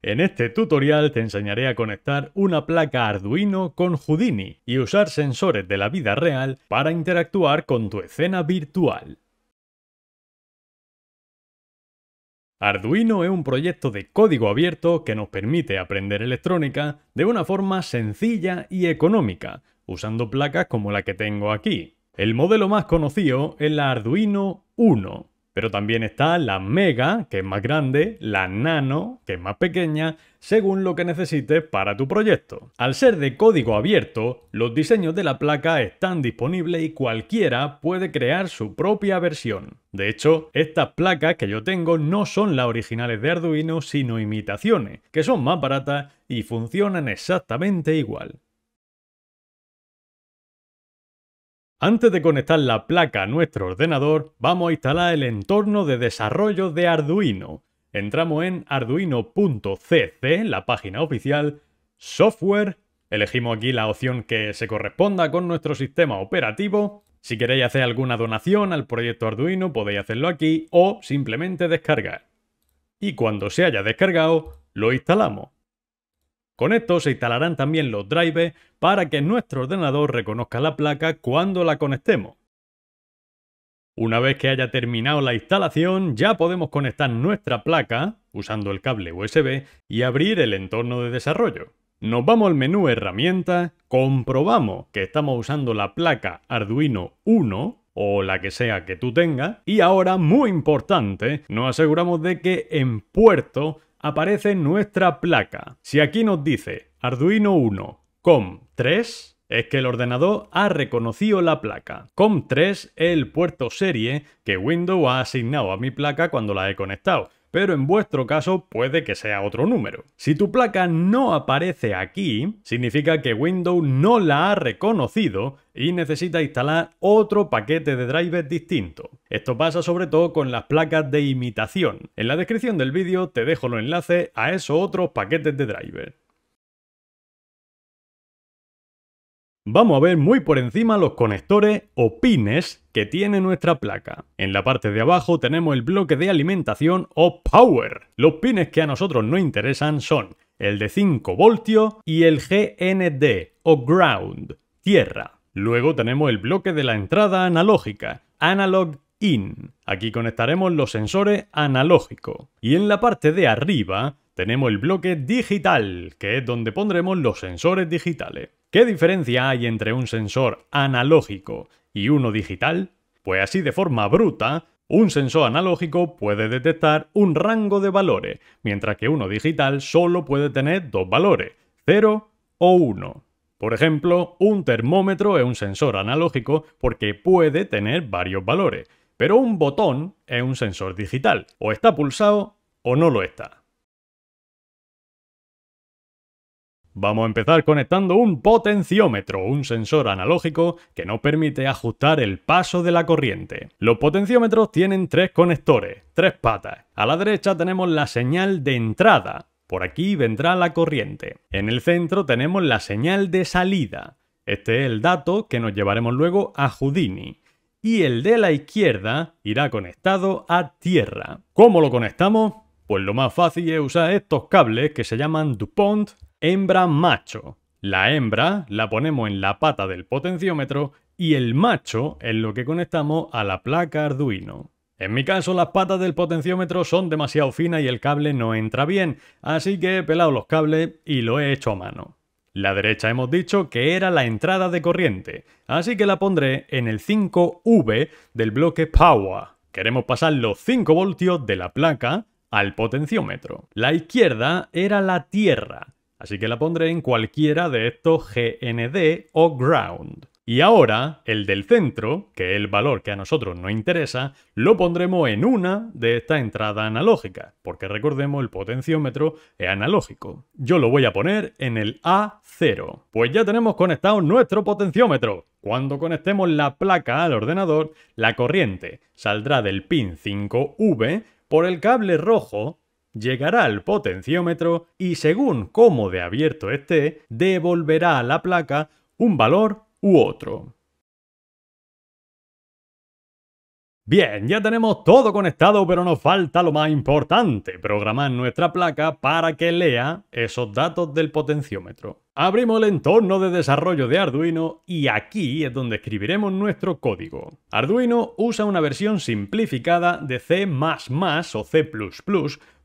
En este tutorial te enseñaré a conectar una placa Arduino con Houdini y usar sensores de la vida real para interactuar con tu escena virtual. Arduino es un proyecto de código abierto que nos permite aprender electrónica de una forma sencilla y económica, usando placas como la que tengo aquí. El modelo más conocido es la Arduino 1, pero también está la Mega, que es más grande, la Nano, que es más pequeña, según lo que necesites para tu proyecto. Al ser de código abierto, los diseños de la placa están disponibles y cualquiera puede crear su propia versión. De hecho, estas placas que yo tengo no son las originales de Arduino, sino imitaciones, que son más baratas y funcionan exactamente igual. Antes de conectar la placa a nuestro ordenador, vamos a instalar el entorno de desarrollo de Arduino. Entramos en arduino.cc, la página oficial, software, elegimos aquí la opción que se corresponda con nuestro sistema operativo. Si queréis hacer alguna donación al proyecto Arduino podéis hacerlo aquí o simplemente descargar. Y cuando se haya descargado, lo instalamos. Con esto se instalarán también los drivers para que nuestro ordenador reconozca la placa cuando la conectemos. Una vez que haya terminado la instalación, ya podemos conectar nuestra placa, usando el cable USB, y abrir el entorno de desarrollo. Nos vamos al menú Herramientas, comprobamos que estamos usando la placa Arduino 1 o la que sea que tú tengas, y ahora, muy importante, nos aseguramos de que en puerto aparece nuestra placa. Si aquí nos dice Arduino 1, COM3, es que el ordenador ha reconocido la placa. COM3 es el puerto serie que Windows ha asignado a mi placa cuando la he conectado pero en vuestro caso puede que sea otro número. Si tu placa no aparece aquí, significa que Windows no la ha reconocido y necesita instalar otro paquete de drivers distinto. Esto pasa sobre todo con las placas de imitación. En la descripción del vídeo te dejo los enlaces a esos otros paquetes de drivers. Vamos a ver muy por encima los conectores o pines que tiene nuestra placa. En la parte de abajo tenemos el bloque de alimentación o power. Los pines que a nosotros nos interesan son el de 5 voltios y el GND o ground, tierra. Luego tenemos el bloque de la entrada analógica, analog in. Aquí conectaremos los sensores analógicos. Y en la parte de arriba tenemos el bloque digital, que es donde pondremos los sensores digitales. ¿Qué diferencia hay entre un sensor analógico y uno digital? Pues así de forma bruta, un sensor analógico puede detectar un rango de valores, mientras que uno digital solo puede tener dos valores, 0 o 1. Por ejemplo, un termómetro es un sensor analógico porque puede tener varios valores, pero un botón es un sensor digital, o está pulsado o no lo está. Vamos a empezar conectando un potenciómetro, un sensor analógico que nos permite ajustar el paso de la corriente. Los potenciómetros tienen tres conectores, tres patas. A la derecha tenemos la señal de entrada, por aquí vendrá la corriente. En el centro tenemos la señal de salida. Este es el dato que nos llevaremos luego a Houdini. Y el de la izquierda irá conectado a tierra. ¿Cómo lo conectamos? Pues lo más fácil es usar estos cables que se llaman DuPont hembra-macho. La hembra la ponemos en la pata del potenciómetro y el macho en lo que conectamos a la placa Arduino. En mi caso las patas del potenciómetro son demasiado finas y el cable no entra bien, así que he pelado los cables y lo he hecho a mano. La derecha hemos dicho que era la entrada de corriente, así que la pondré en el 5V del bloque Power. Queremos pasar los 5 voltios de la placa al potenciómetro. La izquierda era la tierra, Así que la pondré en cualquiera de estos GND o ground. Y ahora, el del centro, que es el valor que a nosotros nos interesa, lo pondremos en una de estas entradas analógicas, porque recordemos el potenciómetro es analógico. Yo lo voy a poner en el A0. Pues ya tenemos conectado nuestro potenciómetro. Cuando conectemos la placa al ordenador, la corriente saldrá del pin 5V por el cable rojo llegará al potenciómetro y según cómo de abierto esté, devolverá a la placa un valor u otro. Bien, ya tenemos todo conectado, pero nos falta lo más importante, programar nuestra placa para que lea esos datos del potenciómetro. Abrimos el entorno de desarrollo de Arduino y aquí es donde escribiremos nuestro código. Arduino usa una versión simplificada de C++ o C++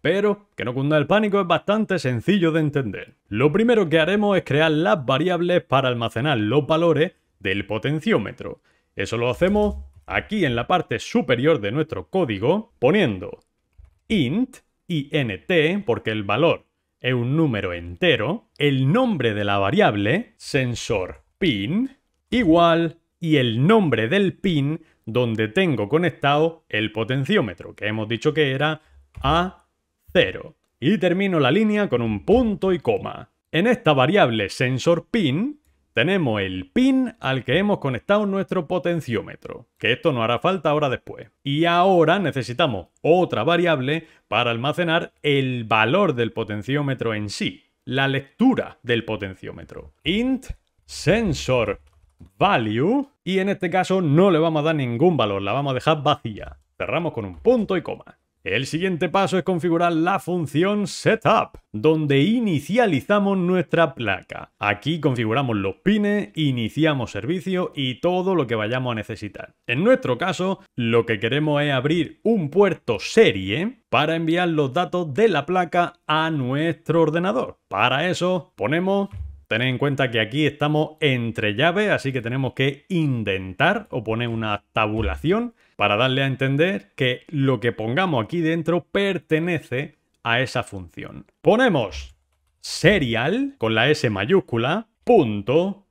pero que no cunda el pánico es bastante sencillo de entender. Lo primero que haremos es crear las variables para almacenar los valores del potenciómetro. Eso lo hacemos aquí en la parte superior de nuestro código poniendo int, int, porque el valor es un número entero, el nombre de la variable, sensor pin, igual, y el nombre del pin donde tengo conectado el potenciómetro, que hemos dicho que era a y termino la línea con un punto y coma. En esta variable SensorPin tenemos el pin al que hemos conectado nuestro potenciómetro, que esto no hará falta ahora después. Y ahora necesitamos otra variable para almacenar el valor del potenciómetro en sí, la lectura del potenciómetro. int sensor value y en este caso no le vamos a dar ningún valor, la vamos a dejar vacía. Cerramos con un punto y coma. El siguiente paso es configurar la función setup, donde inicializamos nuestra placa. Aquí configuramos los pines, iniciamos servicio y todo lo que vayamos a necesitar. En nuestro caso, lo que queremos es abrir un puerto serie para enviar los datos de la placa a nuestro ordenador. Para eso ponemos Tened en cuenta que aquí estamos entre llaves, así que tenemos que indentar o poner una tabulación para darle a entender que lo que pongamos aquí dentro pertenece a esa función. Ponemos serial con la S mayúscula, punto,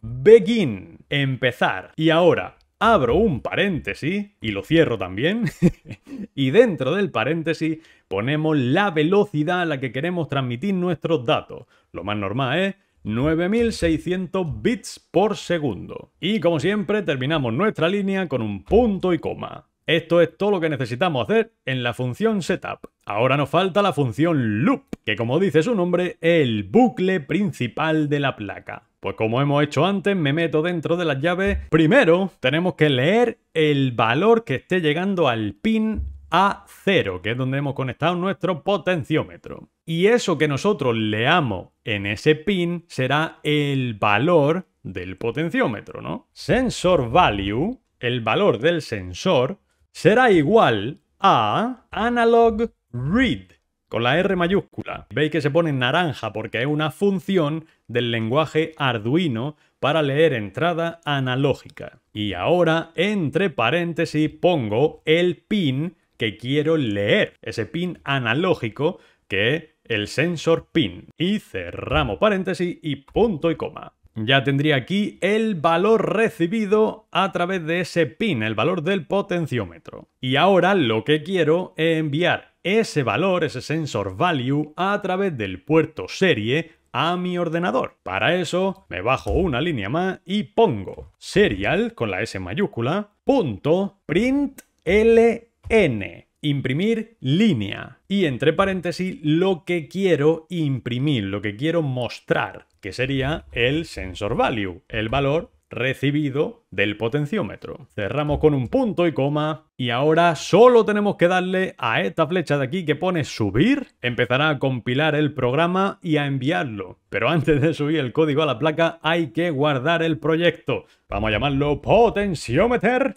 begin, empezar. Y ahora abro un paréntesis y lo cierro también. y dentro del paréntesis ponemos la velocidad a la que queremos transmitir nuestros datos. Lo más normal es 9600 bits por segundo. Y como siempre terminamos nuestra línea con un punto y coma. Esto es todo lo que necesitamos hacer en la función setup. Ahora nos falta la función loop, que como dice su nombre es el bucle principal de la placa. Pues como hemos hecho antes, me meto dentro de las llaves. Primero tenemos que leer el valor que esté llegando al pin a 0, que es donde hemos conectado nuestro potenciómetro. Y eso que nosotros leamos en ese pin será el valor del potenciómetro, ¿no? Sensor value, el valor del sensor, será igual a analog read, con la R mayúscula. Veis que se pone en naranja porque es una función del lenguaje Arduino para leer entrada analógica. Y ahora, entre paréntesis, pongo el pin que quiero leer, ese pin analógico que el sensor pin. Y cerramos paréntesis y punto y coma. Ya tendría aquí el valor recibido a través de ese pin, el valor del potenciómetro. Y ahora lo que quiero es enviar ese valor, ese sensor value, a través del puerto serie a mi ordenador. Para eso me bajo una línea más y pongo serial con la S mayúscula punto print L N. Imprimir línea. Y entre paréntesis, lo que quiero imprimir, lo que quiero mostrar, que sería el sensor value, el valor recibido del potenciómetro. Cerramos con un punto y coma y ahora solo tenemos que darle a esta flecha de aquí que pone subir. Empezará a compilar el programa y a enviarlo. Pero antes de subir el código a la placa hay que guardar el proyecto. Vamos a llamarlo potenciómetro.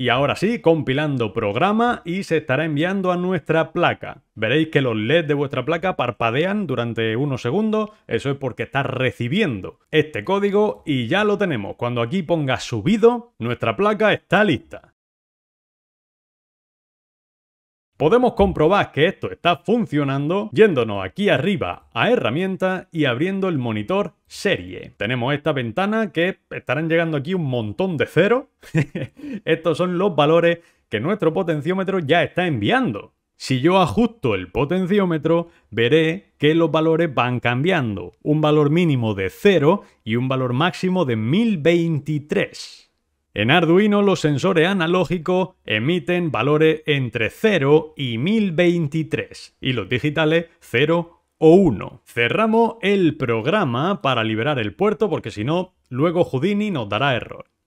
Y ahora sí, compilando programa y se estará enviando a nuestra placa. Veréis que los LEDs de vuestra placa parpadean durante unos segundos, eso es porque está recibiendo este código y ya lo tenemos. Cuando aquí ponga subido, nuestra placa está lista. Podemos comprobar que esto está funcionando yéndonos aquí arriba a herramientas y abriendo el monitor serie. Tenemos esta ventana que estarán llegando aquí un montón de ceros. Estos son los valores que nuestro potenciómetro ya está enviando. Si yo ajusto el potenciómetro, veré que los valores van cambiando. Un valor mínimo de 0 y un valor máximo de 1023. En Arduino los sensores analógicos emiten valores entre 0 y 1023 y los digitales 0 o 1. Cerramos el programa para liberar el puerto porque si no, luego Houdini nos dará error.